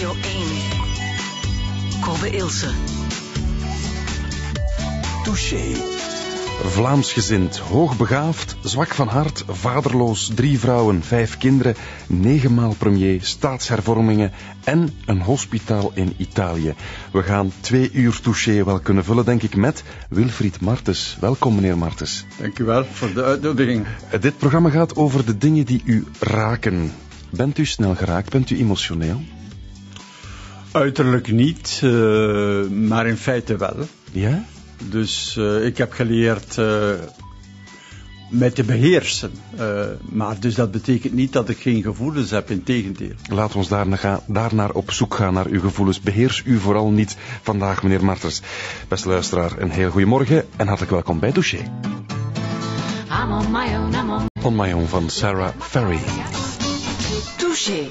Radio 1. Kobe Ilse. Touché. Vlaamsgezind, hoogbegaafd, zwak van hart, vaderloos, drie vrouwen, vijf kinderen, negenmaal premier, staatshervormingen en een hospitaal in Italië. We gaan twee uur touché wel kunnen vullen, denk ik, met Wilfried Martens. Welkom, meneer Martens. Dank u wel voor de uitnodiging. Dit programma gaat over de dingen die u raken. Bent u snel geraakt? Bent u emotioneel? Uiterlijk niet, eh, maar in feite wel. Ja? Dus eh, ik heb geleerd uh, mij te beheersen. maar dus dat betekent niet dat ik geen gevoelens heb, integendeel. Laat ons daarna gaan, daarnaar op zoek gaan naar uw gevoelens. Beheers u vooral niet vandaag, meneer Martens. Beste luisteraar, een heel morgen en hartelijk welkom bij Douché. on my own, van Sarah Ferry. Touché.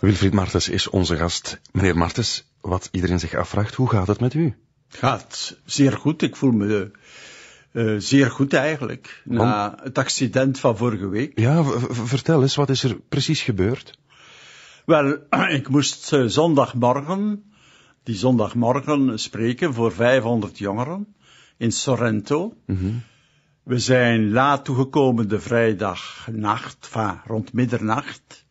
Wilfried Martens is onze gast. Meneer Martens, wat iedereen zich afvraagt, hoe gaat het met u? Gaat zeer goed. Ik voel me uh, zeer goed eigenlijk. Na het accident van vorige week. Ja, vertel eens, wat is er precies gebeurd? Wel, ik moest eh, zondagmorgen, die zondagmorgen, spreken voor 500 jongeren in Sorrento. Mhm. We zijn laat toegekomen de vrijdagnacht, van rond middernacht.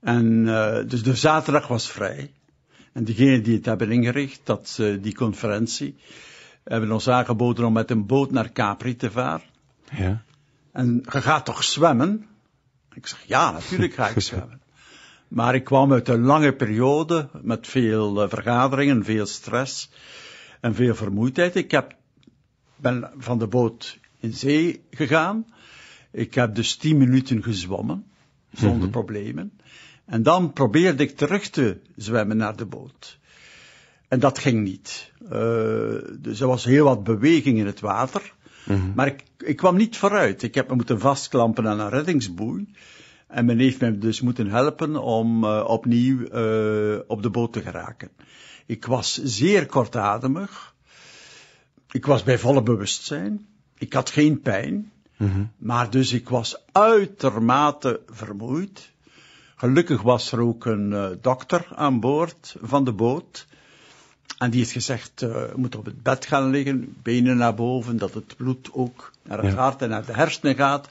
En eh, dus de zaterdag was vrij. En degenen die het hebben ingericht, dat, eh, die conferentie, hebben ons aangeboden om met een boot naar Capri te varen. Ja. En je gaat toch zwemmen? Ik zeg, ja, natuurlijk ga ik zwemmen. Maar ik kwam uit een lange periode met veel eh, vergaderingen, veel stress en veel vermoeidheid. Ik heb, ben van de boot in zee gegaan. Ik heb dus tien minuten gezwommen, zonder mhm. problemen. En dan probeerde ik terug te zwemmen naar de boot. En dat ging niet. Eh, dus er was heel wat beweging in het water. Mhm. Maar ik, ik, kwam niet vooruit. Ik heb me moeten vastklampen aan een reddingsboei. En men heeft me dus moeten helpen om eh, opnieuw eh, op de boot te geraken. Ik was zeer kortademig. Ik was bij volle bewustzijn. Ik had geen pijn. Mhm. Maar dus ik was uitermate vermoeid. Gelukkig was er ook een eh, dokter aan boord van de boot. En die heeft gezegd, uh, eh, je moet op het bed gaan liggen, benen naar boven, dat het bloed ook naar het hart en naar de hersenen gaat.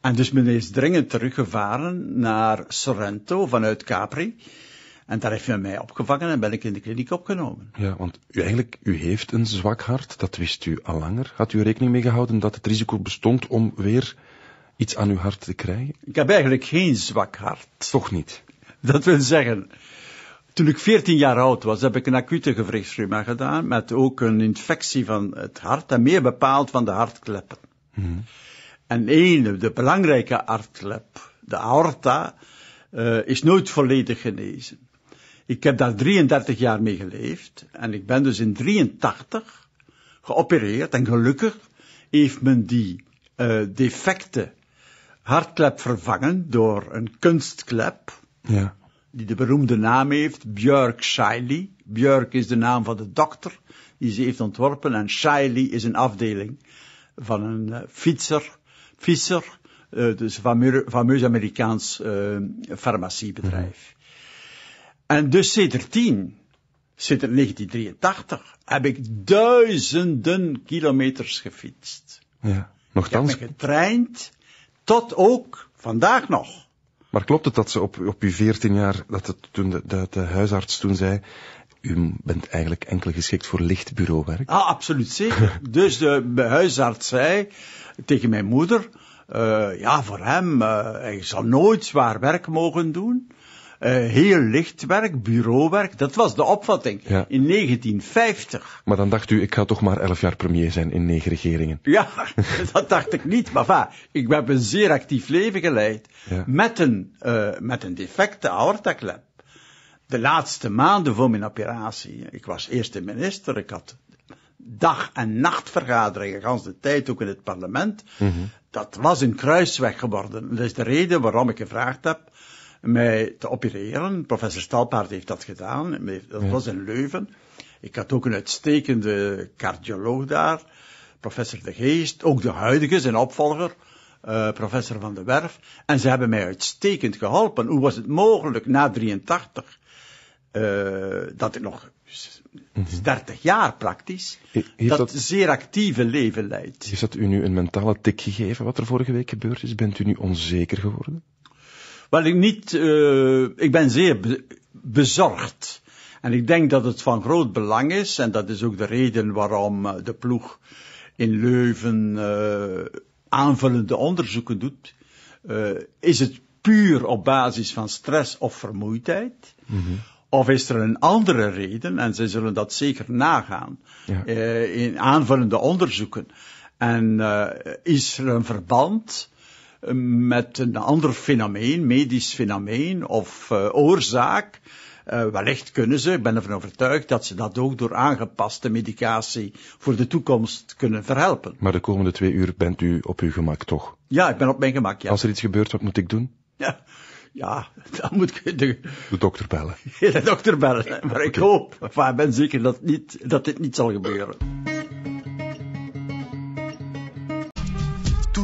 En dus men is dringend teruggevaren naar Sorrento vanuit Capri. En daar heeft men mij opgevangen en ben ik in de kliniek opgenomen. Ja, want u eigenlijk, u heeft een zwak hart, dat wist u al langer. Had u rekening mee gehouden dat het risico bestond om weer iets aan uw hart te krijgen? Ik heb eigenlijk geen zwak hart. Toch niet? Dat wil zeggen, toen ik 14 jaar oud was, heb ik een acute gewrichtsruma gedaan, met ook een infectie van het hart, en meer bepaald van de hartkleppen. Hmm. En één, de belangrijke hartklep, de aorta, eh, is nooit volledig genezen. Ik heb daar 33 jaar mee geleefd, en ik ben dus in 83 geopereerd, en gelukkig heeft men die uh, defecte hardklep vervangen door een kunstklep. Ja. Die de beroemde naam heeft, Björk Shiley. Björk is de naam van de dokter die ze heeft ontworpen. En Shiley is een afdeling van een uh, fietser, visser, eh, dus een fameus Amerikaans eh, farmaciebedrijf. Mhm. En dus sedert 10, sedert 1983, heb ik duizenden kilometers gefietst. Ja, nogthans. Ik heb me getraind tot ook vandaag nog. Maar klopt het dat ze op, op uw 14 jaar, dat, het toen de, de, huisarts toen zei, u bent eigenlijk enkel geschikt voor licht bureauwerk? Ah, absoluut zeker. dus de, huisarts zei tegen mijn moeder, eh, ja, voor hem, eh, hij zal nooit zwaar werk mogen doen. Eh, heel licht werk, bureauwerk. Dat was de opvatting in 1950. Maar dan dacht u, ik ga toch maar elf jaar premier zijn in negen regeringen. Ja, dat dacht ik niet. Maar va, ik heb een zeer actief leven geleid met, een, uh, met een defecte aortaklep. De laatste maanden voor mijn operatie, ik was eerste minister, ik had dag- en nachtvergaderingen, gans de tijd ook in het parlement. Mhm. Dat was een kruisweg geworden. Dat is de reden waarom ik gevraagd heb mij te opereren. Professor Stalpaard heeft dat gedaan. Dat was in Leuven. Ik had ook een uitstekende cardioloog daar. Professor De Geest, ook de huidige, zijn opvolger. Eh, professor Van de Werf. En ze hebben mij uitstekend geholpen. Hoe was het mogelijk na 83 eh, dat ik nog 30 mhm. jaar praktisch, dat, dat, zeer actieve leven leidt. Heeft dat u nu een mentale tik gegeven wat er vorige week gebeurd is? Bent u nu onzeker geworden? Wel, ik niet, eh, ik ben zeer bezorgd. En ik denk dat het van groot belang is, en dat is ook de reden waarom eh, de ploeg in Leuven eh, aanvullende onderzoeken doet. is het puur op basis van stress of vermoeidheid? Mhm. Of is er een andere reden? En ze zullen dat zeker nagaan in aanvullende onderzoeken. En is er een verband met een ander fenomeen, medisch fenomeen of eh, oorzaak. Eh, wellicht kunnen ze, ik ben ervan overtuigd dat ze dat ook door aangepaste medicatie voor de toekomst kunnen verhelpen. Maar de komende twee uur bent u op uw gemak, toch? Ja, ik ben op mijn gemak, ja. Als er iets gebeurt, wat moet ik doen? Ja, ja dan moet ik de... de dokter bellen. de dokter bellen, maar ik hoop, ik ben zeker dat, niet, dat dit niet zal gebeuren.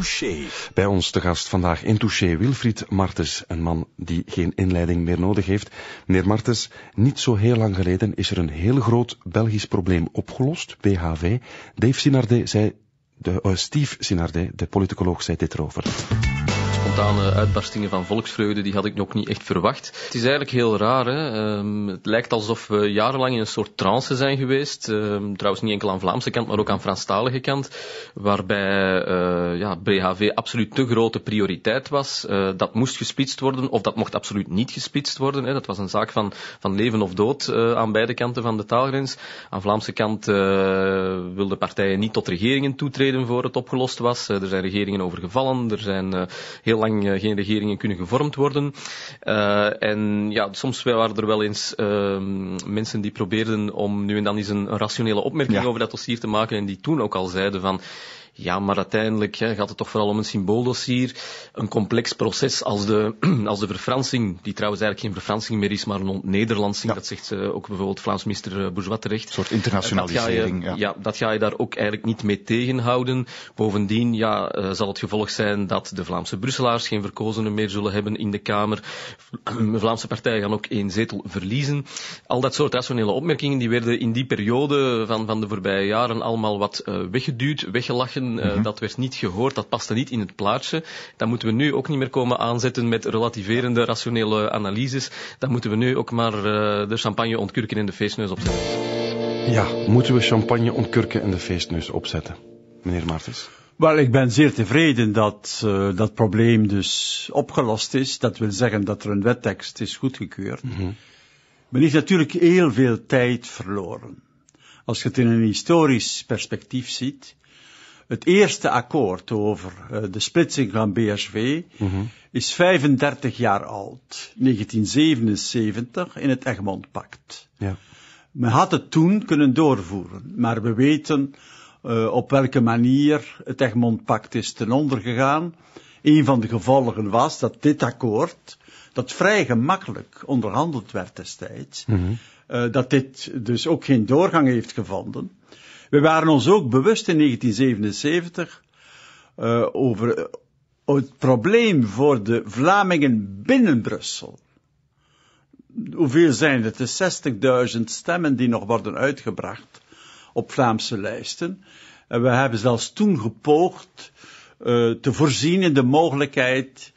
Touché. Bij ons te gast vandaag in Touché Wilfried Martens, een man die geen inleiding meer nodig heeft. Meneer Martens, niet zo heel lang geleden is er een heel groot Belgisch probleem opgelost, BHV. Dave Sinardet zei, de, eh, Steve Sinardet, de politicoloog, zei dit erover spontane uitbarstingen van volksvreugde, die had ik ook niet echt verwacht. Het is eigenlijk heel raar. Hè? Ehm, het lijkt alsof we jarenlang in een soort trance zijn geweest. Ehm, trouwens niet enkel aan Vlaamse kant, maar ook aan Franstalige kant. Waarbij uh, ja, BHV absoluut te grote prioriteit was. Eh, dat moest gespitst worden, of dat mocht absoluut niet gespitst worden. Hè? Dat was een zaak van, van leven of dood eh, aan beide kanten van de taalgrens. Aan Vlaamse kant wilden partijen niet tot regeringen toetreden voor het opgelost was. er zijn regeringen overgevallen, er zijn heel heel lang eh, geen regeringen kunnen gevormd worden. Uh, en ja, soms waren er wel eens uh, mensen die probeerden om nu en dan eens een, rationele opmerking over dat dossier te maken en die toen ook al zeiden van ja, maar uiteindelijk hè, gaat het toch vooral om een symbooldossier. Een complex proces als de, als de verfransing, die trouwens eigenlijk geen verfransing meer is, maar een nederlandsing. Dat zegt eh, ook bijvoorbeeld Vlaams minister eh, Bourgeois terecht. Een soort internationalisering. Eh, dat ja. ja. dat ga je daar ook eigenlijk niet mee tegenhouden. Bovendien ja, zal het gevolg zijn dat de Vlaamse Brusselaars geen verkozenen meer zullen hebben in de Kamer. De Vlaamse partijen gaan ook één zetel verliezen. Al dat soort rationele opmerkingen die werden in die periode van, van de voorbije jaren allemaal wat weggeduwd, weggelachen. Eh, mhm. Dat werd niet gehoord, dat paste niet in het plaatje. Dan moeten we nu ook niet meer komen aanzetten met relativerende, rationele analyses. Dan moeten we nu ook maar eh, de champagne ontkurken en de feestneus opzetten. Ja, moeten we champagne ontkurken en de feestneus opzetten? Meneer Martens. Wel, ik ben zeer tevreden dat eh, dat probleem dus opgelost is. Dat wil zeggen dat er een wettekst is goedgekeurd. Mm -hmm. Men heeft natuurlijk heel veel tijd verloren. Als je het in een historisch perspectief ziet, het eerste akkoord over eh, de splitsing van BHV mhm. is 35 jaar oud, 1977 in het Egmond-pact. Ja. Men had het toen kunnen doorvoeren, maar we weten eh, op welke manier het Egmondpact is ten onder gegaan. Een van de gevolgen was dat dit akkoord, dat vrij gemakkelijk onderhandeld werd destijds, mhm. eh, dat dit dus ook geen doorgang heeft gevonden. We waren ons ook bewust in 1977 uh, eh, over eh, het probleem voor de Vlamingen binnen Brussel. Hoeveel zijn het? De 60.000 stemmen die nog worden uitgebracht op Vlaamse lijsten. En we hebben zelfs toen gepoogd eh, te voorzien in de mogelijkheid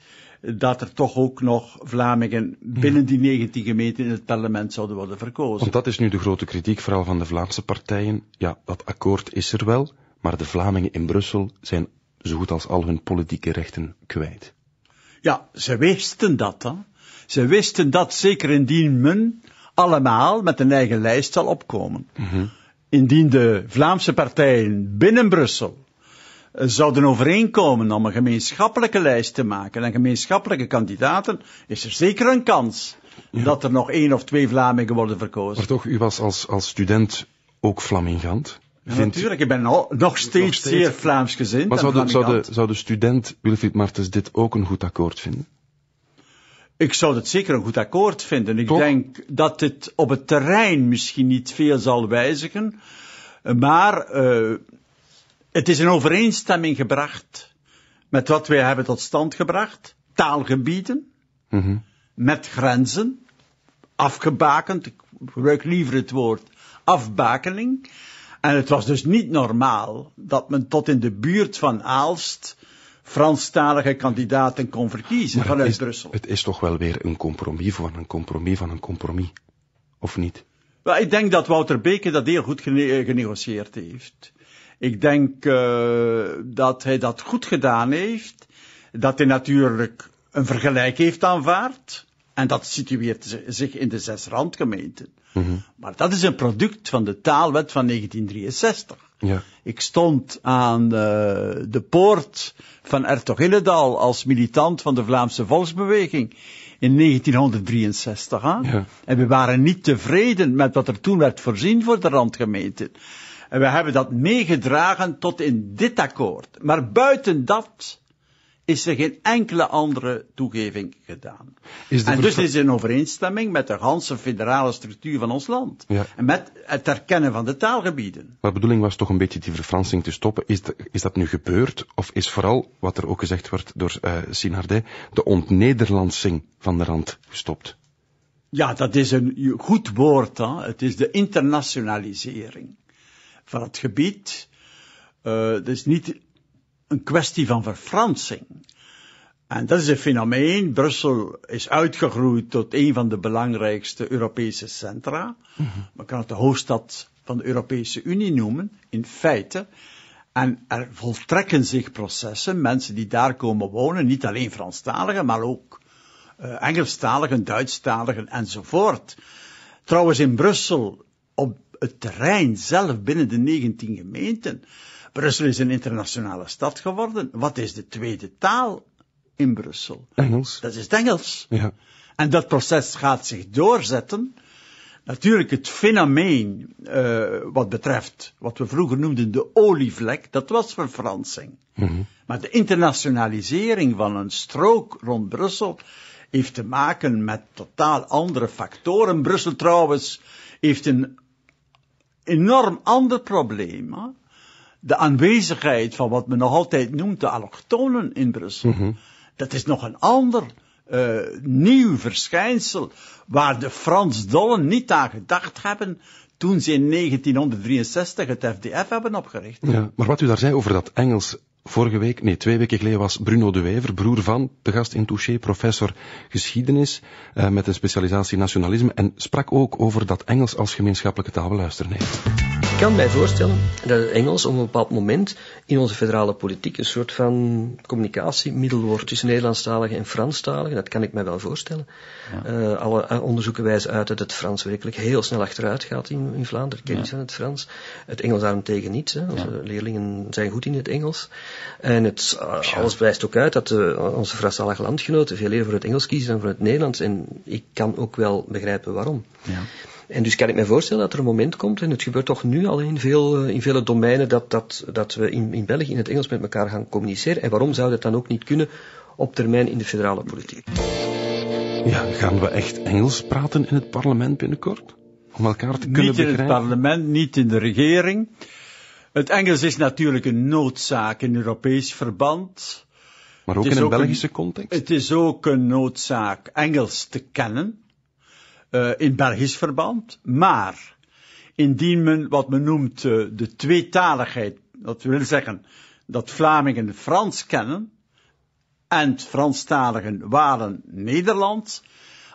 dat er toch ook nog Vlamingen binnen die 19 gemeenten in het parlement zouden worden verkozen. Want dat is nu de grote kritiek, vooral van de Vlaamse partijen. Ja, dat akkoord is er wel, maar de Vlamingen in Brussel zijn zo goed als al hun politieke rechten kwijt. Ja, ze wisten dat dan. Ze wisten dat zeker indien men allemaal met een eigen lijst zal opkomen. Mhm. Indien de Vlaamse partijen binnen Brussel zouden overeenkomen om een gemeenschappelijke lijst te maken en gemeenschappelijke kandidaten, is er zeker een kans dat er nog één of twee Vlamingen worden verkozen. Maar toch, u was als, als student ook Flamingant? Natuurlijk, ik ben nog steeds, nog steeds zeer Vlaams gezind. Maar zou de, zou, de, zou de student Wilfried Martens dit ook een goed akkoord vinden? Ik zou het zeker een goed akkoord vinden. Ik denk dat dit op het terrein misschien niet veel zal wijzigen. Maar eh, het is in overeenstemming gebracht met wat wij hebben tot stand gebracht. Taalgebieden, mm met grenzen, afgebakend, ik gebruik liever het woord afbakening. En het was dus niet normaal dat men tot in de buurt van Aalst Franstalige kandidaten kon verkiezen vanuit Brussel. Het is toch wel weer een compromis van een compromis van een compromis, of niet? Wel, ik denk dat Wouter Beke dat heel goed gene eh, genegocieerd heeft. Ik denk eh, dat hij dat goed gedaan heeft. Dat hij natuurlijk een vergelijk heeft aanvaard. En dat situeert zich in de zes randgemeenten. Mhm. Maar dat is een product van de taalwet van 1963. Ja. Ik stond aan eh, de poort van Ertogilledal als militant van de Vlaamse Volksbeweging in 1963 Ja. En we waren niet tevreden met wat er toen werd voorzien voor de randgemeenten. En we hebben dat meegedragen tot in dit akkoord. Maar buiten dat is er geen enkele andere toegeving gedaan. en dus is het in overeenstemming met de ganse federale structuur van ons land. En met het herkennen van de taalgebieden. Maar de bedoeling was toch een beetje die verfransing te stoppen. Is, is dat nu gebeurd? Of is vooral, wat er ook gezegd wordt door uh, eh, Sinardet, de ontnederlandsing van de rand gestopt? Ja, dat is een goed woord. Hè? Het is de internationalisering van het gebied. Uh, het is niet een kwestie van verfransing. En dat is een fenomeen. Brussel is uitgegroeid tot een van de belangrijkste Europese centra. Men mhm. kan het de hoofdstad van de Europese Unie noemen, in feite. En er voltrekken zich processen, mensen die daar komen wonen, niet alleen Franstaligen, maar ook eh, Engelstaligen, Duitsstaligen enzovoort. Trouwens, in Brussel, op het terrein zelf binnen de 19 gemeenten. Brussel is een internationale stad geworden. Wat is de tweede taal in Brussel? Engels. Dat is het Engels. Ja. En dat proces gaat zich doorzetten. Natuurlijk, het fenomeen eh, wat betreft wat we vroeger noemden de olievlek, dat was verfransing. Mm Maar de internationalisering van een strook rond Brussel heeft te maken met totaal andere factoren. Brussel trouwens heeft een enorm ander probleem. De aanwezigheid van wat men nog altijd noemt de allochtonen in Brussel. Mhm. Dat is nog een ander uh, nieuw verschijnsel waar de Frans Dollen niet aan gedacht hebben toen ze in 1963 het FDF hebben opgericht. Ja, maar wat u daar zei over dat Engels Vorige week, nee, twee weken geleden was Bruno de Wever, broer van de gast in Touché, professor geschiedenis eh, met een specialisatie nationalisme en sprak ook over dat Engels als gemeenschappelijke taal beluisteren heeft. Ik kan mij voorstellen dat het Engels op een bepaald moment in onze federale politiek een soort van communicatiemiddel wordt tussen Nederlandstaligen en Franstaligen. Dat kan ik mij wel voorstellen. Eh, alle eh, onderzoeken wijzen uit dat het Frans werkelijk heel snel achteruit gaat in, in Vlaanderen. Kennis ja. van het Frans. Het Engels daarentegen niet. Hè. Onze leerlingen zijn goed in het Engels. En het, eh, alles wijst ook uit dat de, onze Franstalige landgenoten veel eerder voor het Engels kiezen dan voor het Nederlands. En ik kan ook wel begrijpen waarom. Ja. En dus kan ik me voorstellen dat er een moment komt, en het gebeurt toch nu al in, veel, eh, in vele domeinen, dat, dat, dat we in, in België in het Engels met elkaar gaan communiceren. En waarom zou dat dan ook niet kunnen op termijn in de federale politiek? Ja, gaan we echt Engels praten in het parlement binnenkort? Om elkaar te kunnen begrijpen? Niet in het parlement, niet in de regering. Het Engels is natuurlijk een noodzaak in Europees verband. Maar ook in een Belgische context? Het is ook een noodzaak Engels te kennen. Eh, in Belgisch verband. Maar indien men wat men noemt eh, de tweetaligheid, dat wil zeggen dat Vlamingen Frans kennen en Franstaligen waren Nederland,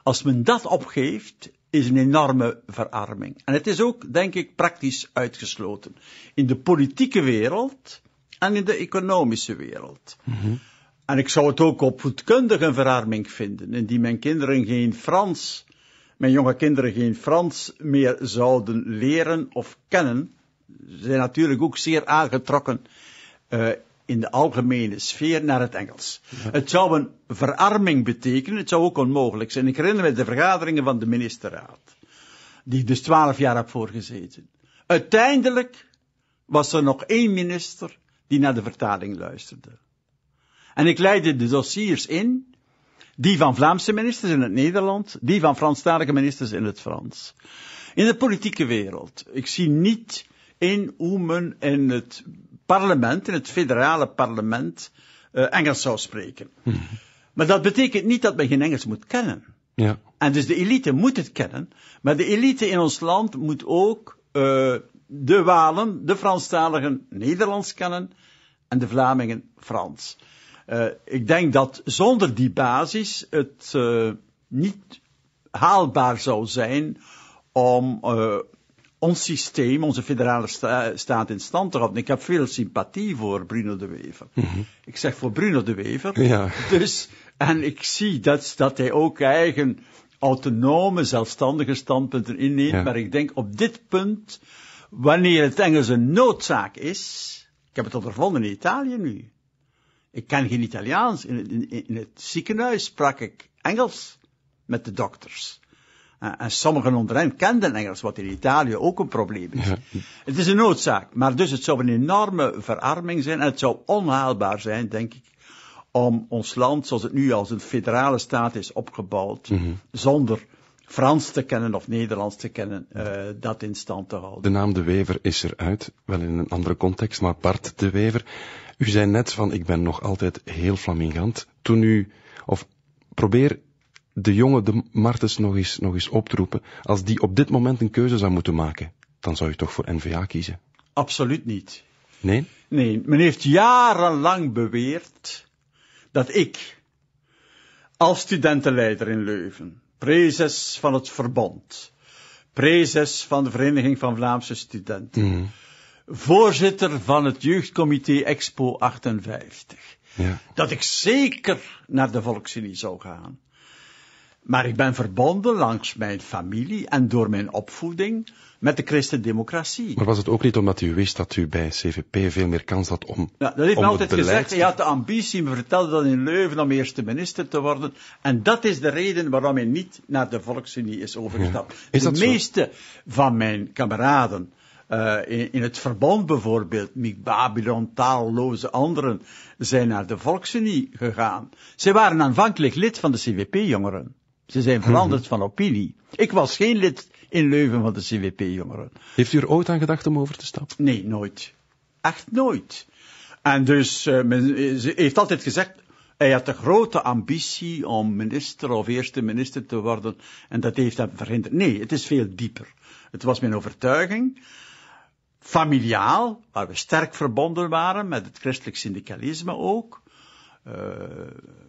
als men dat opgeeft, is een enorme verarming. En het is ook, denk ik, praktisch uitgesloten. In de politieke wereld en in de economische wereld. Mhm. En ik zou het ook op een verarming vinden, indien mijn kinderen geen Frans mijn jonge kinderen geen Frans meer zouden leren of kennen, zijn natuurlijk ook zeer aangetrokken uh, in de algemene sfeer naar het Engels. Het zou een verarming betekenen, het zou ook onmogelijk zijn. Ik herinner me de vergaderingen van de ministerraad, die ik dus twaalf jaar heb voorgezeten. Uiteindelijk was er nog één minister die naar de vertaling luisterde. En ik leidde de dossiers in, die van Vlaamse ministers in het Nederland, die van Franstalige ministers in het Frans. In de politieke wereld. Ik zie niet in hoe men in het parlement, in het federale parlement, eh, Engels zou spreken. Hmm. Maar dat betekent niet dat men geen Engels moet kennen. Ja. En dus de elite moet het kennen, maar de elite in ons land moet ook eh, de Walen, de Franstaligen Nederlands kennen en de Vlamingen Frans. Eh, ik denk dat zonder die basis het eh, niet haalbaar zou zijn om eh, ons systeem, onze federale staat in stand te houden. Ik heb veel sympathie voor Bruno de Wever. Mhm. Ik zeg voor Bruno de Wever. Ja. Dus, en ik zie dat, dat hij ook eigen autonome, zelfstandige standpunten inneemt. Maar ik denk op dit punt, wanneer het Engels een noodzaak is, ik heb het ondervonden in Italië nu. Ik ken geen Italiaans. In, het ziekenhuis sprak ik Engels met de dokters. Eh, en, sommigen onder hen kenden Engels, wat in Italië ook een probleem is. Het is een noodzaak, maar dus het zou een enorme verarming zijn en het zou onhaalbaar zijn, denk ik, om ons land, zoals het nu als een federale staat is opgebouwd, mhm. zonder Frans te kennen of Nederlands te kennen, uh, dat in stand te houden. De naam De Wever is eruit, wel in een andere context, maar Bart De Wever. U zei net van, ik ben nog altijd heel flamingant. Toen u, of probeer de jonge de Martens nog eens, nog eens op te roepen. Als die op dit moment een keuze zou moeten maken, dan zou je toch voor NVA kiezen? Absoluut niet. Nee? Nee, men heeft jarenlang beweerd dat ik, als studentenleider in Leuven, Prezes van het Verbond. Prezes van de Vereniging van Vlaamse Studenten. Mhm. Voorzitter van het Jeugdcomité Expo 58. Dat ik zeker naar de Volksunie zou gaan. Maar ik ben verbonden langs mijn familie en door mijn opvoeding met de christendemocratie. Maar was het ook niet omdat u wist dat u bij CVP veel meer kans had om. Ja, dat heeft me altijd gezegd. Hij had de ambitie, me vertelde dat in Leuven, om eerste minister te worden. En dat is de reden waarom hij niet naar de Volksunie is overgestapt. de meeste van mijn kameraden. Eh, in, het verbond bijvoorbeeld, Miek Babylon, taalloze anderen, zijn naar de Volksunie gegaan. Zij waren aanvankelijk lid van de CVP-jongeren. Ze zijn mhm. veranderd van opinie. Ik was geen lid in Leuven van de CWP-jongeren. Heeft u er ooit aan gedacht om over te stappen? Nee, nooit. Echt nooit. En dus, eh, men eh, ze heeft altijd gezegd, hij had de grote ambitie om minister of eerste minister te worden. En dat heeft hem verhinderd. Nee, het is veel dieper. Het was mijn overtuiging. Familiaal, waar we sterk verbonden waren met het christelijk syndicalisme ook. Eh,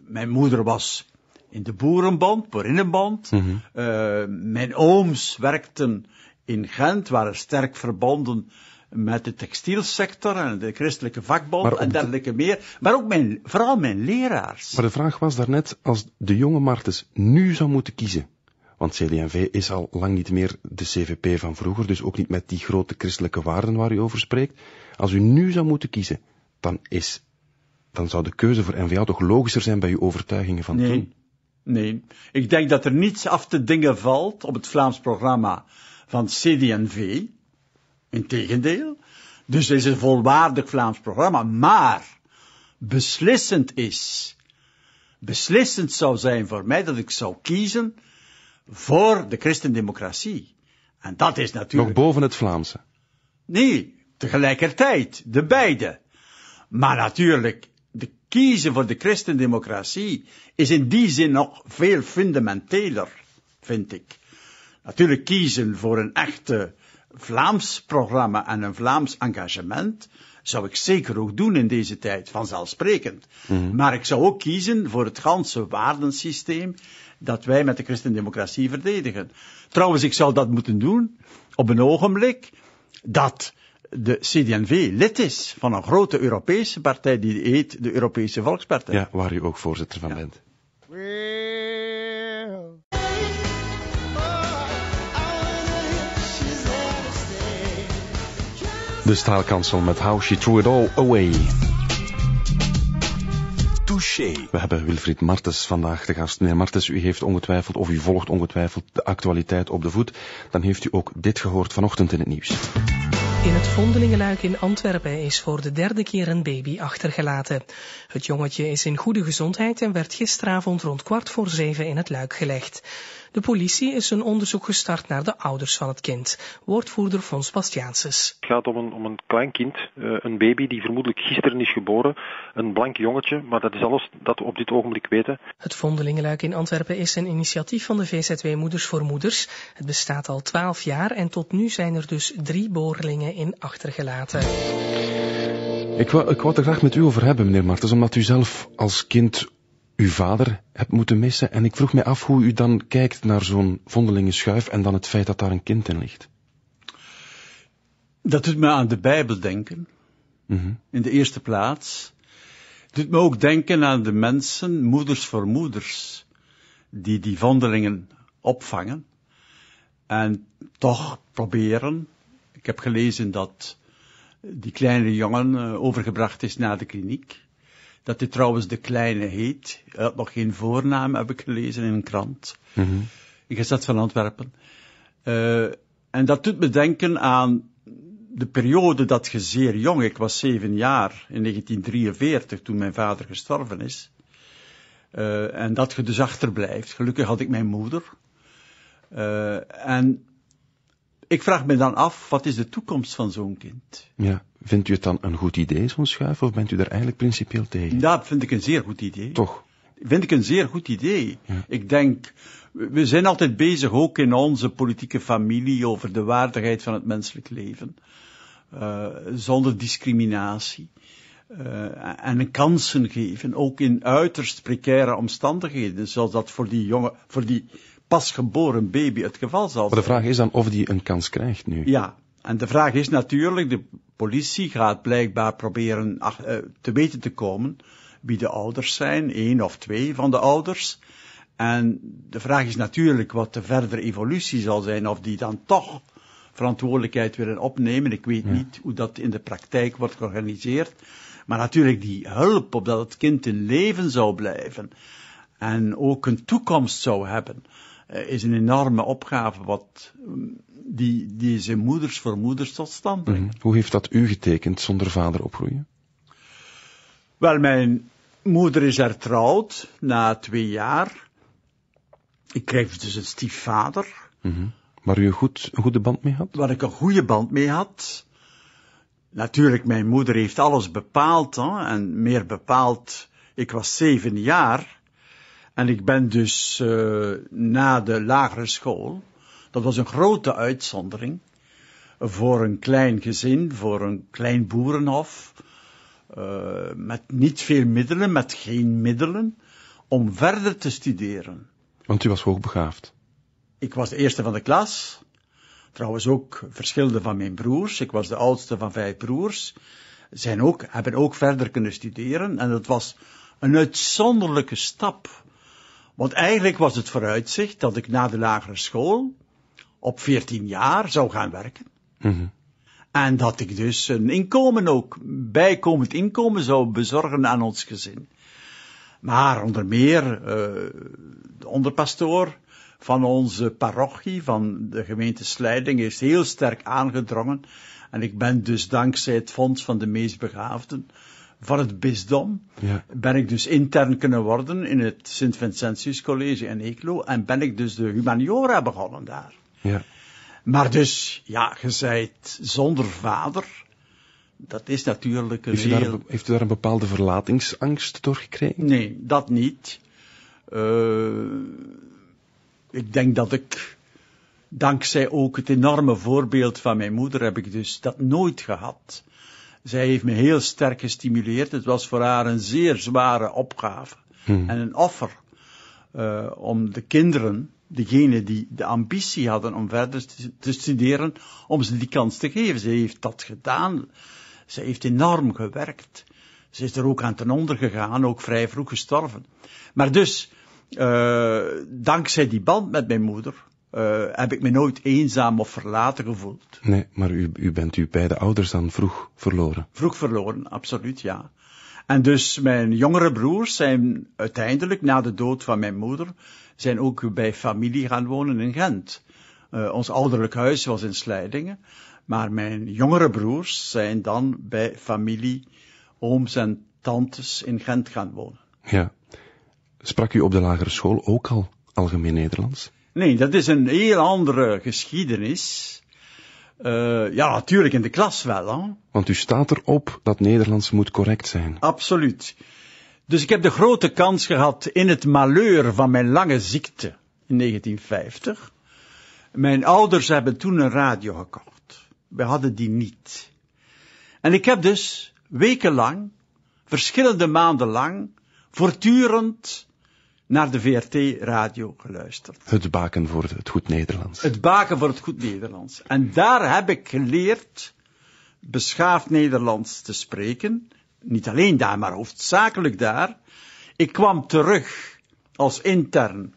mijn moeder was in de boerenband, boerinnenband. Mhm. Eh, mijn ooms werkten in Gent, waren sterk verbonden met de textielsector en de christelijke vakbond en dergelijke meer. Maar ook mijn, vooral mijn leraars. Maar de vraag was daarnet, als de jonge Martens nu zou moeten kiezen, want CD&V is al lang niet meer de CVP van vroeger, dus ook niet met die grote christelijke waarden waar u over spreekt. Als u nu zou moeten kiezen, dan is, dan zou de keuze voor N-VA toch logischer zijn bij uw overtuigingen van toen? Nee, ik denk dat er niets af te dingen valt op het Vlaams programma van CD&V. Integendeel. Dus het is een volwaardig Vlaams programma, maar beslissend is, beslissend zou zijn voor mij dat ik zou kiezen voor de christendemocratie. En dat is natuurlijk... Nog boven het Vlaamse? Nee, tegelijkertijd, de beide. Maar natuurlijk, kiezen voor de christendemocratie is in die zin nog veel fundamenteler, vind ik. Natuurlijk kiezen voor een echte Vlaams programma en een Vlaams engagement zou ik zeker ook doen in deze tijd, vanzelfsprekend. Mhm. Maar ik zou ook kiezen voor het ganse waardensysteem dat wij met de christendemocratie verdedigen. Trouwens, ik zou dat moeten doen op een ogenblik dat de CD&V lid is van een grote Europese partij die heet de Europese Volkspartij. Ja, waar u ook voorzitter van bent. De staalkansel met How She Threw It All Away. Touché. We hebben Wilfried Martens vandaag de gast. Meneer Martens, u heeft ongetwijfeld, of u volgt ongetwijfeld de actualiteit op de voet. Dan heeft u ook dit gehoord vanochtend in het nieuws. In het Vondelingenluik in Antwerpen is voor de derde keer een baby achtergelaten. Het jongetje is in goede gezondheid en werd gisteravond rond kwart voor zeven in het luik gelegd. De politie is een onderzoek gestart naar de ouders van het kind. Woordvoerder Fons Bastiaanses. Het gaat om een, om een klein kind, eh, een baby die vermoedelijk gisteren is geboren. Een blank jongetje, maar dat is alles dat we op dit ogenblik weten. Het Vondelingenluik in Antwerpen is een initiatief van de VZW Moeders voor Moeders. Het bestaat al twaalf jaar en tot nu zijn er dus drie boorlingen in achtergelaten. Ik wil ik het er graag met u over hebben, meneer Martens, omdat u zelf als kind uw vader hebt moeten missen en ik vroeg me af hoe u dan kijkt naar zo'n vondelingenschuif en dan het feit dat daar een kind in ligt. Dat doet me aan de Bijbel denken, mhm. in de eerste plaats. Het doet me ook denken aan de mensen, moeders voor moeders, die die vondelingen opvangen en toch proberen. Ik heb gelezen dat die kleine jongen eh, overgebracht is naar de kliniek dat hij trouwens de kleine heet. Hij had nog geen voornaam, heb ik gelezen in een krant. Mhm. In Gezet van Antwerpen. Eh, en dat doet me denken aan de periode dat je zeer jong, ik was zeven jaar in 1943 toen mijn vader gestorven is. Eh, en dat je dus achterblijft. Gelukkig had ik mijn moeder. Eh, en ik vraag me dan af, wat is de toekomst van zo'n kind? Ja, vindt u het dan een goed idee, zo'n schuif, of bent u daar eigenlijk principieel tegen? Ja, vind ik een zeer goed idee. Toch? Vind ik een zeer goed idee. Ik denk, we zijn altijd bezig, ook in onze politieke familie, over de waardigheid van het menselijk leven. Eh, zonder discriminatie. Uh, en kansen geven, ook in uiterst precaire omstandigheden, zoals dat voor die jongen, voor die pasgeboren baby het geval zal zijn. Maar de vraag is dan of die een kans krijgt nu. Ja, en de vraag is natuurlijk, de politie gaat blijkbaar proberen eh, te weten te komen wie de ouders zijn, één of twee van de ouders. En de vraag is natuurlijk wat de verdere evolutie zal zijn, of die dan toch verantwoordelijkheid willen opnemen. Ik weet niet hoe dat in de praktijk wordt georganiseerd. Maar natuurlijk die hulp op dat het kind in leven zou blijven. En ook een toekomst zou hebben. Eh, is een enorme opgave wat, mm, die, die zijn moeders voor moeders tot stand brengt. Mhm. Hoe heeft dat u getekend zonder vader opgroeien? Wel, mijn moeder is hertrouwd na twee jaar. Ik kreeg dus een stiefvader. Mm Waar u een, goed, een goede band mee had? Waar ik een goede band mee had. Natuurlijk, mijn moeder heeft alles bepaald, hè, en meer bepaald. Ik was zeven jaar. En ik ben dus uh, na de lagere school, dat was een grote uitzondering voor een klein gezin, voor een klein boerenhof, uh, met niet veel middelen, met geen middelen, om verder te studeren. Want u was hoogbegaafd? Ik was de eerste van de klas. Trouwens ook verschillende van mijn broers. Ik was de oudste van vijf broers. Zijn ook, hebben ook verder kunnen studeren. En dat was een uitzonderlijke stap want eigenlijk was het vooruitzicht dat ik na de lagere school op 14 jaar zou gaan werken. Mhm. En dat ik dus een inkomen ook, bijkomend inkomen zou bezorgen aan ons gezin. Maar onder meer eh, de onderpastoor van onze parochie, van de gemeente Sleiding, is heel sterk aangedrongen. En ik ben dus dankzij het Fonds van de Meest Begaafden van het bisdom ja. ben ik dus intern kunnen worden in het Sint Vincentius College in Eeklo en ben ik dus de humaniora begonnen daar. Ja. Maar dus, ja, je zonder vader. Dat is natuurlijk een heeft, heel... daar, heeft u daar een bepaalde verlatingsangst door gekregen? Nee, dat niet. Uh, ik denk dat ik, dankzij ook het enorme voorbeeld van mijn moeder, heb ik dus dat nooit gehad. Zij heeft me heel sterk gestimuleerd. Het was voor haar een zeer zware opgave hmm. en een offer uh, om de kinderen, degenen die de ambitie hadden om verder te studeren, om ze die kans te geven. Zij heeft dat gedaan. Zij heeft enorm gewerkt. Ze is er ook aan ten onder gegaan, ook vrij vroeg gestorven. Maar dus, uh, dankzij die band met mijn moeder, eh, heb ik me nooit eenzaam of verlaten gevoeld. Nee, maar u, u bent uw beide ouders dan vroeg verloren? Vroeg verloren, absoluut, ja. En dus mijn jongere broers zijn uiteindelijk, na de dood van mijn moeder, zijn ook bij familie gaan wonen in Gent. Eh, ons ouderlijk huis was in Sleidingen. Maar mijn jongere broers zijn dan bij familie, ooms en tantes in Gent gaan wonen. Ja. Sprak u op de lagere school ook al algemeen Nederlands? Nee, dat is een heel andere geschiedenis. Eh, ja, natuurlijk in de klas wel. Hè? Want u staat erop dat Nederlands moet correct zijn. Absoluut. Dus ik heb de grote kans gehad in het malheur van mijn lange ziekte in 1950. Mijn ouders hebben toen een radio gekocht. We hadden die niet. En ik heb dus wekenlang, verschillende maanden lang, voortdurend naar de VRT-radio geluisterd. Het baken voor het goed Nederlands. Het baken voor het goed Nederlands. En daar heb ik geleerd beschaafd Nederlands te spreken. Niet alleen daar, maar hoofdzakelijk daar. Ik kwam terug als intern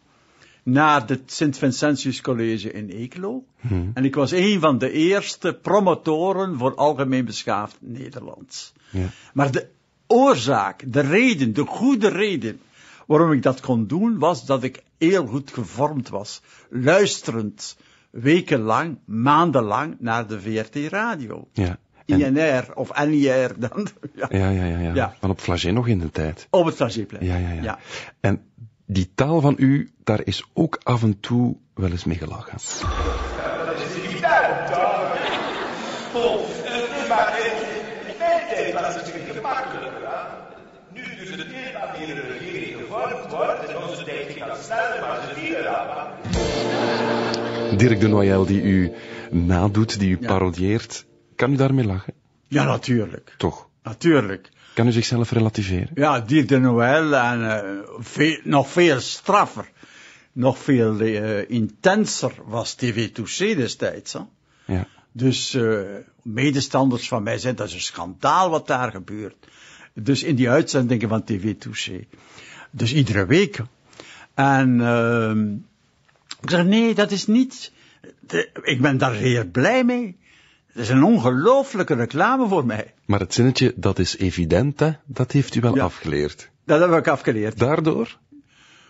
naar het Sint-Vincentius College in Eeklo. Hmm. En ik was een van de eerste promotoren voor algemeen beschaafd Nederlands. Ja. Maar de oorzaak, de reden, de goede reden Waarom ik dat kon doen, was dat ik heel goed gevormd was, luisterend, wekenlang, maandenlang naar de VRT-radio. Ja. INR of NIR dan. Ja, ja, ja. ja, ja. Van op Flagey nog in de tijd. Op het Flageyplein. Ja, ja, ja, ja. En die taal van u, daar is ook af en toe wel eens mee gelachen. Dirk de Noël die u nadoet, die u parodieert, kan u daarmee lachen? Ja, natuurlijk. Toch? Natuurlijk. Kan u zichzelf relativeren? Ja, Dirk de Noël en eh, veel, nog veel straffer, nog veel eh, intenser was TV Touché destijds. Hè? Ja. Dus eh, medestanders van mij zeiden dat is een schandaal wat daar gebeurt. Dus in die uitzendingen van TV Touché. Dus iedere week en uh, ik zeg, nee, dat is niet... ik ben daar heel blij mee. Het is een ongelooflijke reclame voor mij. Maar het zinnetje, dat is evident, hè? Dat heeft u wel afgeleerd. Dat heb ik afgeleerd. Daardoor?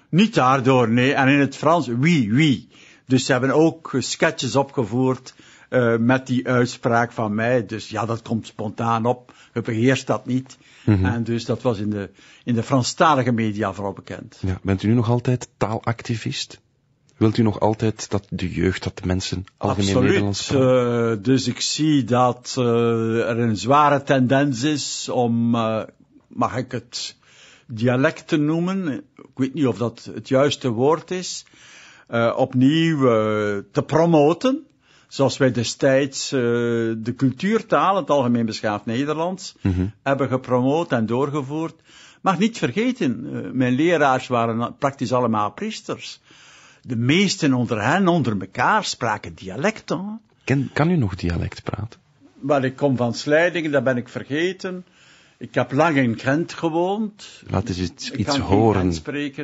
Niet daardoor, nee. En in het Frans, oui, oui. Dus ze hebben ook sketches opgevoerd eh, met die uitspraak van mij. Dus ja, dat komt spontaan op. We beheerst dat niet. Mhm. En dus dat was in de, in de Franstalige media vooral bekend. Ja, bent u nu nog altijd taalactivist? Wilt u nog altijd dat de jeugd, dat de mensen algemeen Absoluut. Nederlands eh, dus ik zie dat eh, er een zware tendens is om, mag ik het dialecten noemen? Ik weet niet of dat het juiste woord is. opnieuw te promoten zoals wij destijds eh, de cultuurtaal, het algemeen beschaafd Nederlands, mhm. hebben gepromoot en doorgevoerd. Maar niet vergeten, eh, mijn leraars waren praktisch allemaal priesters. De meesten onder hen, onder elkaar, spraken dialecten. kan u nog dialect praten? Maar ik kom van Sleidingen, dat ben ik vergeten. Ik heb lang in Gent gewoond. Laat eens iets, horen,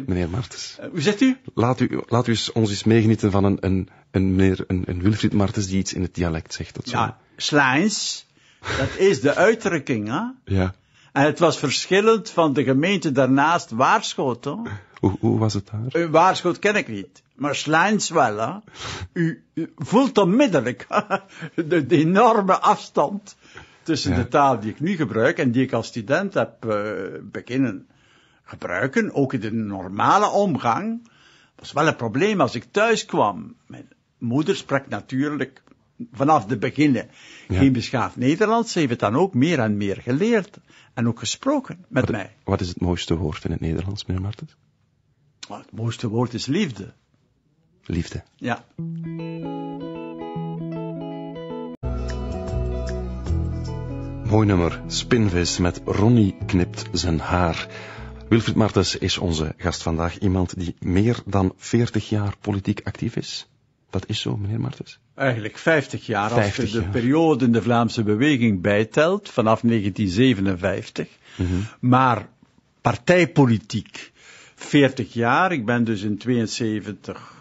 meneer Martens. Eh, hoe zit u? Laat u, laat u eens, ons eens meegenieten van een, een, een, meneer, een, Wilfried Martens die iets in het dialect zegt. zo. ja, slijns, dat is de uitdrukking, hè? Ja. En het was verschillend van de gemeente daarnaast Waarschot, Hoe, was het daar? Eh, Waarschot ken ik niet. Maar Slijns wel, hè? U, voelt onmiddellijk de enorme afstand tussen de taal die ik nu gebruik en die ik als student heb eh, beginnen gebruiken, ook in de normale omgang, was wel een probleem als ik thuis kwam. Mijn moeder sprak natuurlijk vanaf de beginnen geen beschaafd Nederlands. Ze heeft het dan ook meer en meer geleerd en ook gesproken met mij. Wat is het mooiste woord in het Nederlands, meneer Martens? Oh, het mooiste woord is liefde. Liefde. Ja. Mooi nummer, Spinvis met Ronnie knipt zijn haar. Wilfried Martens is onze gast vandaag. Iemand die meer dan 40 jaar politiek actief is. Dat is zo, meneer Martens? Eigenlijk 50 jaar, als je de periode in de Vlaamse beweging bijtelt, vanaf 1957. Mhm. Maar partijpolitiek, 40 jaar. Ik ben dus in 72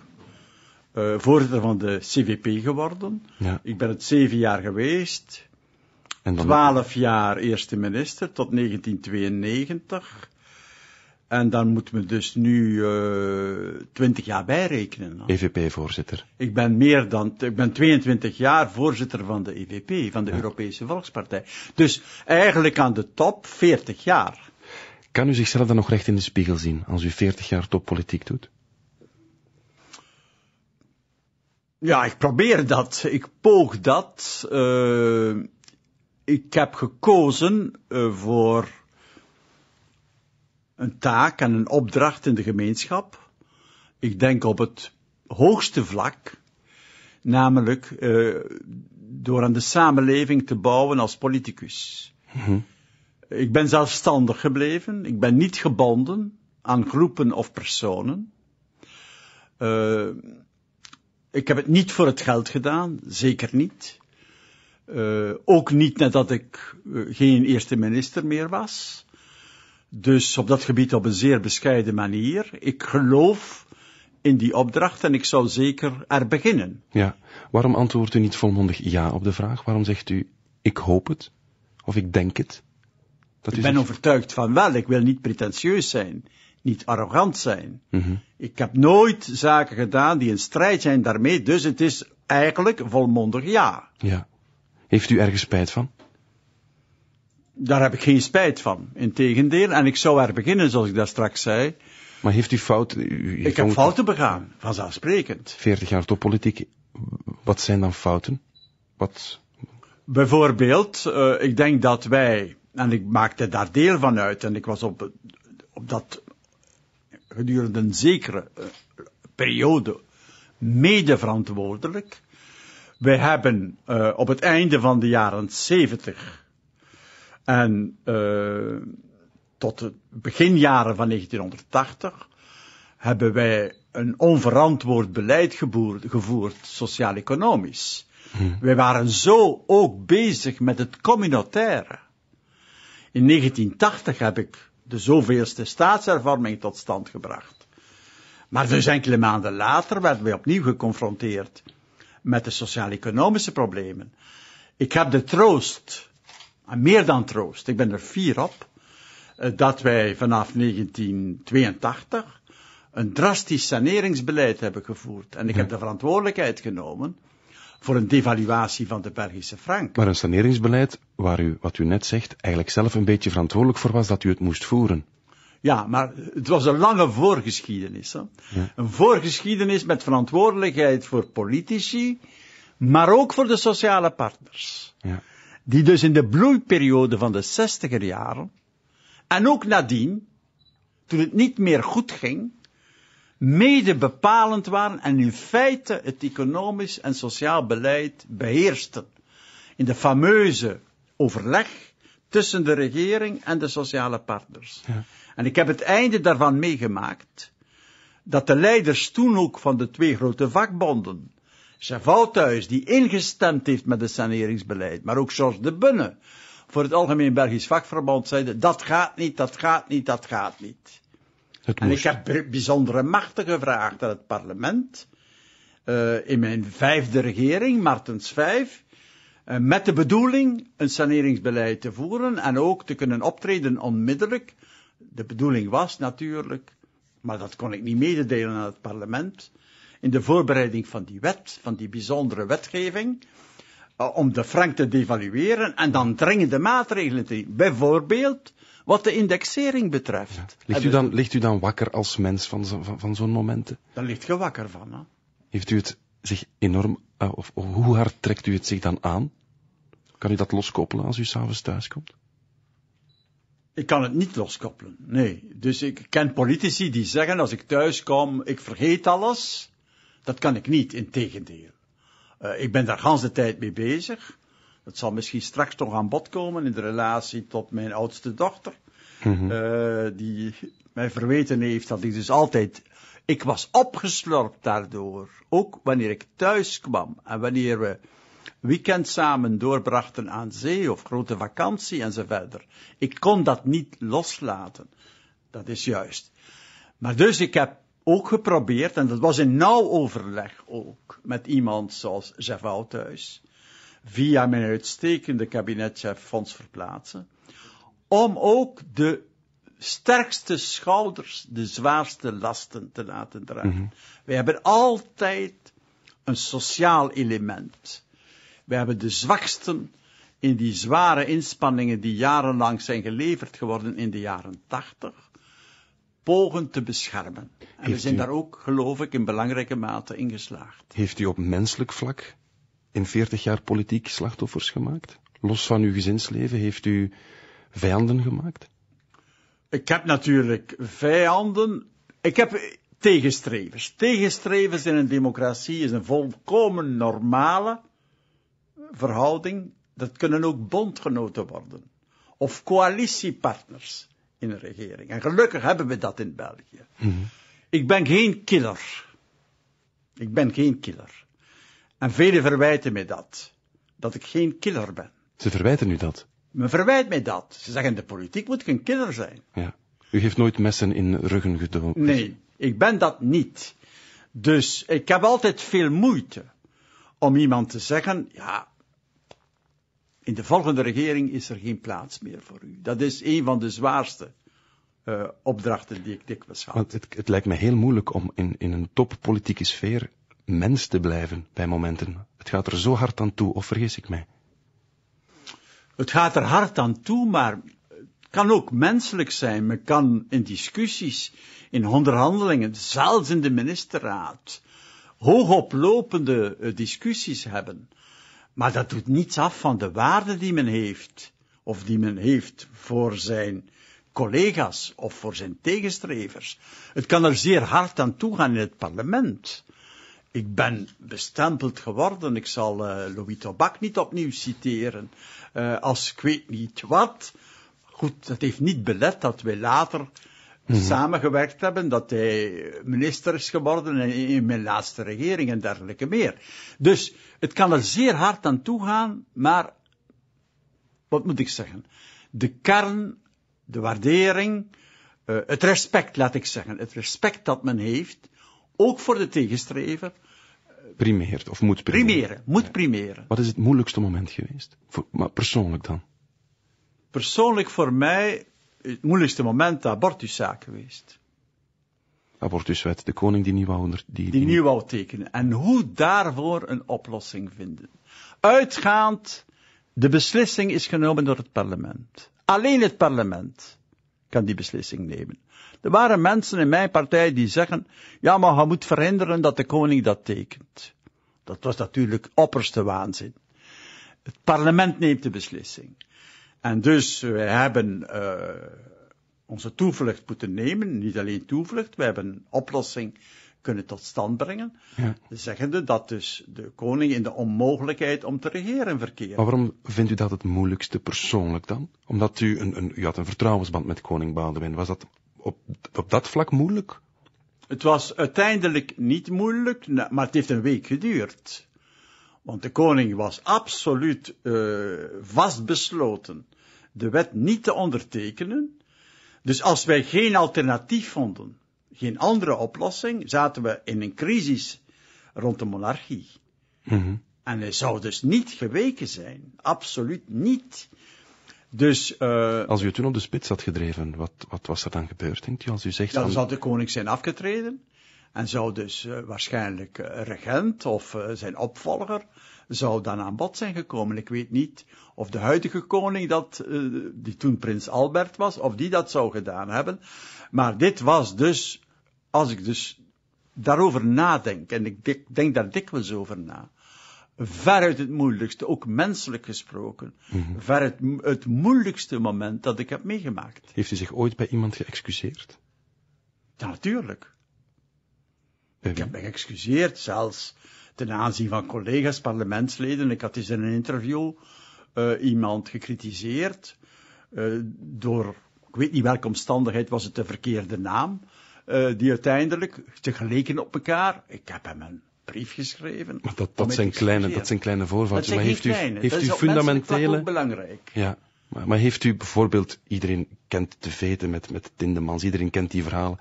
eh, voorzitter van de CVP geworden. Ik ben het zeven jaar geweest. 12 jaar eerste minister tot 1992. En dan moeten we dus nu eh, twintig jaar bijrekenen. EVP-voorzitter. Ik ben meer dan, ik ben 22 jaar voorzitter van de EVP, van de Europese Volkspartij. Dus eigenlijk aan de top 40 jaar. Kan u zichzelf dan nog recht in de spiegel zien als u 40 jaar toppolitiek doet? Ja, ik probeer dat. Ik poog dat. Eh, ik heb gekozen eh, voor een taak en een opdracht in de gemeenschap. Ik denk op het hoogste vlak, namelijk eh, door aan de samenleving te bouwen als politicus. Mhm. Ik ben zelfstandig gebleven, ik ben niet gebonden aan groepen of personen. Eh, ik heb het niet voor het geld gedaan, zeker niet. Eh, ook niet nadat ik eh, geen eerste minister meer was. Dus op dat gebied op een zeer bescheiden manier. Ik geloof in die opdracht en ik zou zeker er beginnen. Ja, waarom antwoordt u niet volmondig ja op de vraag? Waarom zegt u ik hoop het of ik denk het? Dat ik ben overtuigd van wel. Ik wil niet pretentieus zijn, niet arrogant zijn. Mhm. Ik heb nooit zaken gedaan die in strijd zijn daarmee, dus het is eigenlijk volmondig ja. Ja. Heeft u ergens spijt van? Daar heb ik geen spijt van. Integendeel, en ik zou er beginnen, zoals ik daar straks zei. Maar heeft u fouten... U, ik heb fouten begaan, vanzelfsprekend. 40 jaar toppolitiek, wat zijn dan fouten? Wat... Bijvoorbeeld, ik denk dat wij, en ik maakte daar deel van uit, en ik was op, op dat gedurende een zekere periode mede verantwoordelijk we hebben eh, op het einde van de jaren 70 en eh, tot het beginjaren van 1980 hebben wij een onverantwoord beleid gevoerd, sociaal-economisch. We hmm. Wij waren zo ook bezig met het communautaire. In 1980 heb ik de zoveelste staatshervorming tot stand gebracht. Maar dus enkele maanden later werden wij opnieuw geconfronteerd met de sociaal-economische problemen. Ik heb de troost, en eh, meer dan troost, ik ben er fier op, eh, dat wij vanaf 1982 een drastisch saneringsbeleid hebben gevoerd. En ik heb de verantwoordelijkheid genomen voor een devaluatie van de Belgische frank. Maar een saneringsbeleid waar u, wat u net zegt, eigenlijk zelf een beetje verantwoordelijk voor was dat u het moest voeren. Ja, maar het was een lange voorgeschiedenis. Hè? Een voorgeschiedenis met verantwoordelijkheid voor politici, maar ook voor de sociale partners. Ja. Die dus in de bloeiperiode van de zestiger jaren, en ook nadien, toen het niet meer goed ging, mede bepalend waren en in feite het economisch en sociaal beleid beheersten. In de fameuze overleg tussen de regering en de sociale partners. Ja. En ik heb het einde daarvan meegemaakt, dat de leiders toen ook van de twee grote vakbonden, Serval die ingestemd heeft met het saneringsbeleid, maar ook zoals de Bunne, voor het Algemeen Belgisch vakverband zeiden, dat gaat niet, dat gaat niet, dat gaat niet. en ik heb bijzondere machtige gevraagd aan het parlement, eh, in mijn vijfde regering, Martens vijf, eh, met de bedoeling een saneringsbeleid te voeren en ook te kunnen optreden onmiddellijk de bedoeling was natuurlijk, maar dat kon ik niet mededelen aan het parlement, in de voorbereiding van die wet, van die bijzondere wetgeving, eh, om de frank te devalueren en dan dringende maatregelen te nemen. Bijvoorbeeld wat de indexering betreft. Ligt, u dus- dan, ligt u dan wakker als mens van, van, van zo'n momenten? Dan ligt ge wakker van. Hè? Heeft u het zich enorm, eh, of, hoe hard trekt u het zich dan aan? Kan u dat loskoppelen als u s'avonds thuis komt? Ik kan het niet loskoppelen, nee. Dus ik ken politici die zeggen als ik thuis kom, ik vergeet alles. Dat kan ik niet, integendeel. Uh, eh, ik ben daar gans de tijd mee bezig. Dat zal misschien straks toch aan bod komen in de relatie tot mijn oudste dochter. Mhm. Eh, die mij verweten heeft dat ik dus altijd... Ik was opgeslorpt daardoor. Ook wanneer ik thuis kwam en wanneer we weekend samen doorbrachten aan zee of grote vakantie enzovoort. Ik kon dat niet loslaten. Dat is juist. Maar dus ik heb ook geprobeerd, en dat was in nauw overleg ook, met iemand zoals Jeff via mijn uitstekende kabinetchef Fons Verplaatsen, om ook de sterkste schouders de zwaarste lasten te laten dragen. Mhm. We hebben altijd een sociaal element we hebben de zwaksten in die zware inspanningen die jarenlang zijn geleverd geworden in de jaren tachtig, pogen te beschermen. En we zijn daar ook, geloof ik, in belangrijke mate in geslaagd. Heeft u op menselijk vlak in 40 jaar politiek slachtoffers gemaakt? Los van uw gezinsleven, heeft u vijanden gemaakt? Ik heb natuurlijk vijanden. Ik heb tegenstrevers. Tegenstrevers in een democratie is een volkomen normale verhouding, dat kunnen ook bondgenoten worden. Of coalitiepartners in een regering. En gelukkig hebben we dat in België. Mhm. Ik ben geen killer. Ik ben geen killer. En velen verwijten mij dat. Dat ik geen killer ben. Ze verwijten u dat? Men verwijt mij dat. Ze zeggen, de politiek moet geen killer zijn. Ja. U heeft nooit messen in ruggen gedoken? Nee, ik ben dat niet. Dus ik heb altijd veel moeite om iemand te zeggen, ja, in de volgende regering is er geen plaats meer voor u. Dat is een van de zwaarste eh, opdrachten die ik dikwijls had. het, het, lijkt me heel moeilijk om in, in een toppolitieke sfeer mens te blijven bij momenten. Het gaat er zo hard aan toe, of vergis ik mij? Het gaat er hard aan toe, maar het kan ook menselijk zijn. Men kan in discussies, in onderhandelingen, zelfs in de ministerraad, hoogoplopende eh, discussies hebben. Maar dat doet niets af van de waarde die men heeft, of die men heeft voor zijn collega's of voor zijn tegenstrevers. Het kan er zeer hard aan toe gaan in het parlement. Ik ben bestempeld geworden, ik zal uh, Louis Tobak niet opnieuw citeren, eh, als ik weet niet wat. Goed, dat heeft niet belet dat wij later Mhm. samengewerkt hebben, dat hij minister is geworden in, in mijn laatste regering en dergelijke meer. Dus het kan er zeer hard aan toe gaan, maar wat moet ik zeggen? De kern, de waardering, eh, het respect, laat ik zeggen, het respect dat men heeft, ook voor de tegenstrever. Eh, Primeert of moet primeren? moet primeren. Wat is het moeilijkste moment geweest? Voor, maar persoonlijk dan? Persoonlijk voor mij het moeilijkste moment de abortuszaak geweest. Abortuswet, de koning die niet. wou, die, die, die wou tekenen. En hoe daarvoor een oplossing vinden. Uitgaand, de beslissing is genomen door het parlement. Alleen het parlement kan die beslissing nemen. Er waren mensen in mijn partij die zeggen, ja, maar je moet verhinderen dat de koning dat tekent. Dat was natuurlijk opperste waanzin. Het parlement neemt de beslissing. En dus eh, we hebben uh, onze toevlucht moeten nemen. Niet alleen toevlucht, we hebben een oplossing kunnen tot stand brengen. Ja. Zeggende dat dus de koning in de onmogelijkheid om te regeren verkeert. Maar waarom vindt u dat het moeilijkste persoonlijk dan? Omdat u een, een u had een vertrouwensband met koning Boudewijn. Was dat op, op dat vlak moeilijk? Het was uiteindelijk niet moeilijk, maar het heeft een week geduurd. Want de koning was absoluut eh, vastbesloten de wet niet te ondertekenen. Dus als wij geen alternatief vonden, geen andere oplossing, zaten we in een crisis rond de monarchie. Mhm. En hij zou dus niet geweken zijn. Absoluut niet. Dus, eh, als u toen op de spits had gedreven, wat, wat was er dan gebeurd, denkt u? Als u zegt dan zou de koning zijn afgetreden. En zou dus eh, waarschijnlijk eh, regent of eh, zijn opvolger zou dan aan bod zijn gekomen. Ik weet niet of de huidige koning dat, die toen prins Albert was, of die dat zou gedaan hebben. Maar dit was dus, als ik dus daarover nadenk, en ik denk daar dikwijls over na, veruit het moeilijkste, ook menselijk gesproken, mhm. ver -hmm. het moeilijkste moment dat ik heb meegemaakt. Heeft u zich ooit bij iemand geëxcuseerd? Ja, natuurlijk. Ik heb me mhm. geëxcuseerd, zelfs ten aanzien van collega's, parlementsleden. Ik had eens in een interview eh, iemand gecritiseerd eh, door, ik weet niet welke omstandigheid, was het de verkeerde naam, eh, die uiteindelijk te op elkaar. Ik heb hem een brief geschreven. dat, dat, zijn, kleine, dat zijn kleine voorvallen. Maar heeft u, heeft dat u is fundamentele. belangrijk. Ja. Maar, maar, heeft u bijvoorbeeld, iedereen kent de veten met, met Tindemans, iedereen kent die verhalen.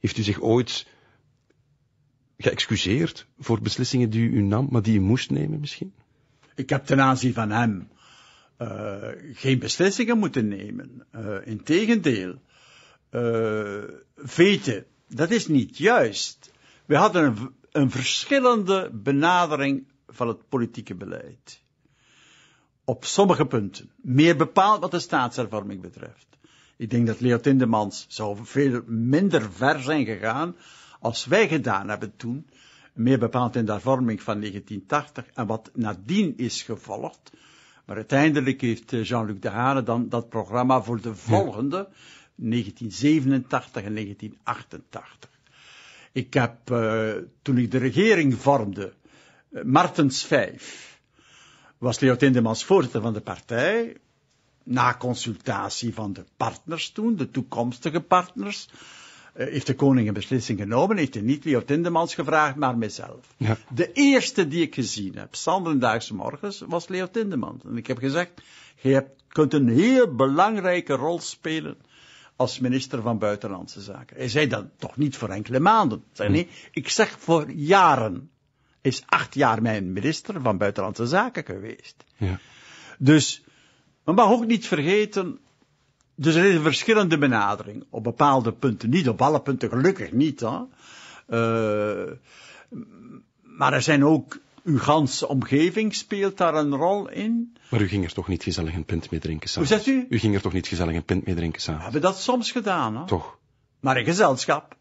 Heeft u zich ooit geëxcuseerd voor beslissingen die u nam, maar die u moest nemen misschien? Ik heb ten aanzien van hem uh, geen beslissingen moeten nemen. Uh, integendeel, uh, weten, dat is niet juist. We hadden een, een verschillende benadering van het politieke beleid. Op sommige punten. Meer bepaald wat de staatshervorming betreft. Ik denk dat Leo Tindemans zou veel minder ver zijn gegaan als wij gedaan hebben toen, meer bepaald in de hervorming van 1980 en wat nadien is gevolgd. Maar uiteindelijk heeft eh, Jean-Luc Dehane dan dat programma voor de volgende, 1987 en 1988. Ik heb, eh, toen ik de regering vormde, eh, Martens vijf was Leo Tindemans voorzitter van de partij, na consultatie van de partners toen, de toekomstige partners, eh, heeft de koning een beslissing genomen? Heeft hij niet Leo Tindemans gevraagd, maar mijzelf. Ja. De eerste die ik gezien heb, Sandendaagse morgens, was Leo Tindemans. En ik heb gezegd, je kunt een heel belangrijke rol spelen als minister van Buitenlandse Zaken. Hij zei dat toch niet voor enkele maanden. Zeg, hm. nee, ik zeg voor jaren. Is acht jaar mijn minister van Buitenlandse Zaken geweest. Ja. Dus, men mag ook niet vergeten dus er is een verschillende benadering. Op bepaalde punten niet, op alle punten gelukkig niet. Hè. Uh, maar er zijn ook, uw ganse omgeving speelt daar een rol in. Maar u ging er toch niet gezellig een pint mee drinken samen? Hoe zegt u? U ging er toch niet gezellig een pint mee drinken samen? We hebben dat soms gedaan. Hè? Toch? Maar in gezelschap.